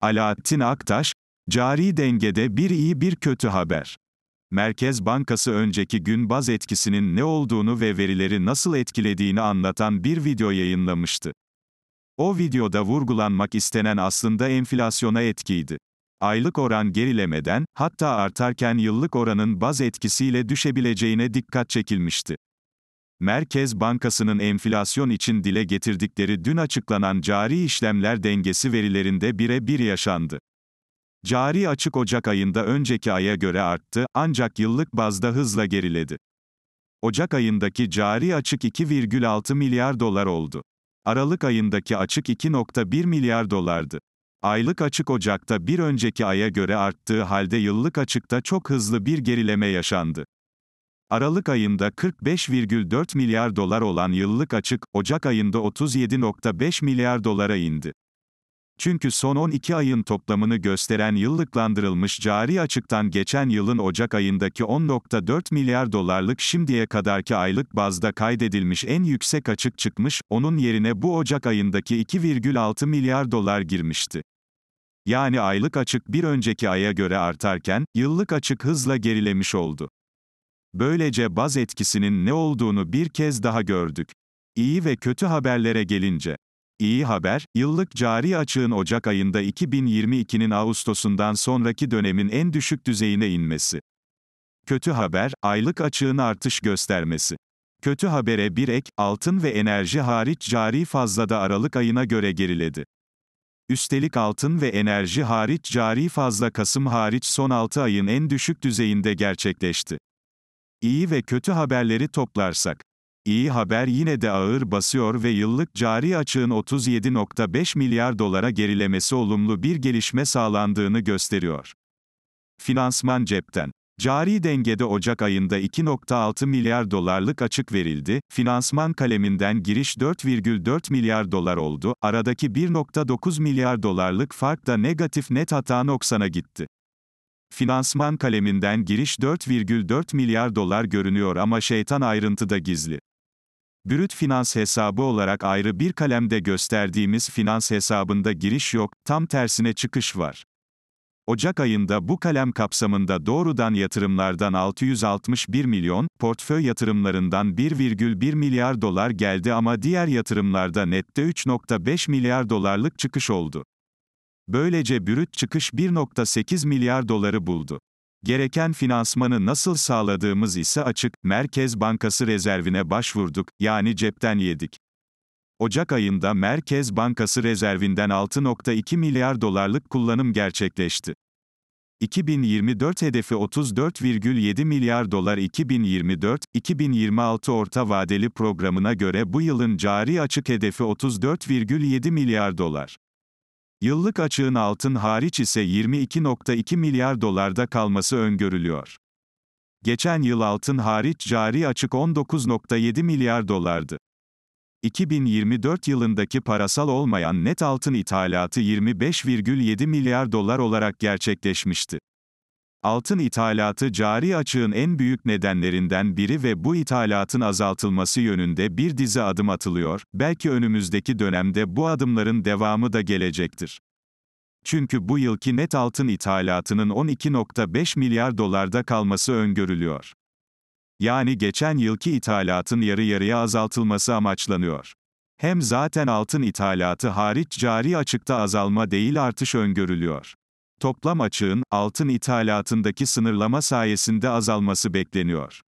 Alaaddin Aktaş, cari dengede bir iyi bir kötü haber. Merkez Bankası önceki gün baz etkisinin ne olduğunu ve verileri nasıl etkilediğini anlatan bir video yayınlamıştı. O videoda vurgulanmak istenen aslında enflasyona etkiydi. Aylık oran gerilemeden, hatta artarken yıllık oranın baz etkisiyle düşebileceğine dikkat çekilmişti. Merkez Bankası'nın enflasyon için dile getirdikleri dün açıklanan cari işlemler dengesi verilerinde bir yaşandı. Cari açık Ocak ayında önceki aya göre arttı, ancak yıllık bazda hızla geriledi. Ocak ayındaki cari açık 2,6 milyar dolar oldu. Aralık ayındaki açık 2,1 milyar dolardı. Aylık açık Ocak'ta bir önceki aya göre arttığı halde yıllık açıkta çok hızlı bir gerileme yaşandı. Aralık ayında 45,4 milyar dolar olan yıllık açık, Ocak ayında 37,5 milyar dolara indi. Çünkü son 12 ayın toplamını gösteren yıllıklandırılmış cari açıktan geçen yılın Ocak ayındaki 10.4 milyar dolarlık şimdiye kadarki aylık bazda kaydedilmiş en yüksek açık çıkmış, onun yerine bu Ocak ayındaki 2,6 milyar dolar girmişti. Yani aylık açık bir önceki aya göre artarken, yıllık açık hızla gerilemiş oldu. Böylece baz etkisinin ne olduğunu bir kez daha gördük. İyi ve kötü haberlere gelince. İyi haber, yıllık cari açığın Ocak ayında 2022'nin Ağustos'undan sonraki dönemin en düşük düzeyine inmesi. Kötü haber, aylık açığın artış göstermesi. Kötü habere bir ek, altın ve enerji hariç cari fazla da Aralık ayına göre geriledi. Üstelik altın ve enerji hariç cari fazla Kasım hariç son 6 ayın en düşük düzeyinde gerçekleşti. İyi ve kötü haberleri toplarsak, iyi haber yine de ağır basıyor ve yıllık cari açığın 37.5 milyar dolara gerilemesi olumlu bir gelişme sağlandığını gösteriyor. Finansman cepten. Cari dengede Ocak ayında 2.6 milyar dolarlık açık verildi, finansman kaleminden giriş 4,4 milyar dolar oldu, aradaki 1.9 milyar dolarlık fark da negatif net hata noksana gitti finansman kaleminden giriş 4,4 milyar dolar görünüyor ama şeytan ayrıntıda gizli. Brüt finans hesabı olarak ayrı bir kalemde gösterdiğimiz finans hesabında giriş yok, tam tersine çıkış var. Ocak ayında bu kalem kapsamında doğrudan yatırımlardan 661 milyon, portföy yatırımlarından 1,1 milyar dolar geldi ama diğer yatırımlarda nette 3,5 milyar dolarlık çıkış oldu. Böylece bürüt çıkış 1.8 milyar doları buldu. Gereken finansmanı nasıl sağladığımız ise açık, Merkez Bankası rezervine başvurduk, yani cepten yedik. Ocak ayında Merkez Bankası rezervinden 6.2 milyar dolarlık kullanım gerçekleşti. 2024 hedefi 34,7 milyar dolar 2024-2026 orta vadeli programına göre bu yılın cari açık hedefi 34,7 milyar dolar. Yıllık açığın altın hariç ise 22.2 milyar dolarda kalması öngörülüyor. Geçen yıl altın hariç cari açık 19.7 milyar dolardı. 2024 yılındaki parasal olmayan net altın ithalatı 25,7 milyar dolar olarak gerçekleşmişti. Altın ithalatı cari açığın en büyük nedenlerinden biri ve bu ithalatın azaltılması yönünde bir dizi adım atılıyor. Belki önümüzdeki dönemde bu adımların devamı da gelecektir. Çünkü bu yılki net altın ithalatının 12.5 milyar dolarda kalması öngörülüyor. Yani geçen yılki ithalatın yarı yarıya azaltılması amaçlanıyor. Hem zaten altın ithalatı hariç cari açıkta azalma değil artış öngörülüyor toplam açığın, altın ithalatındaki sınırlama sayesinde azalması bekleniyor.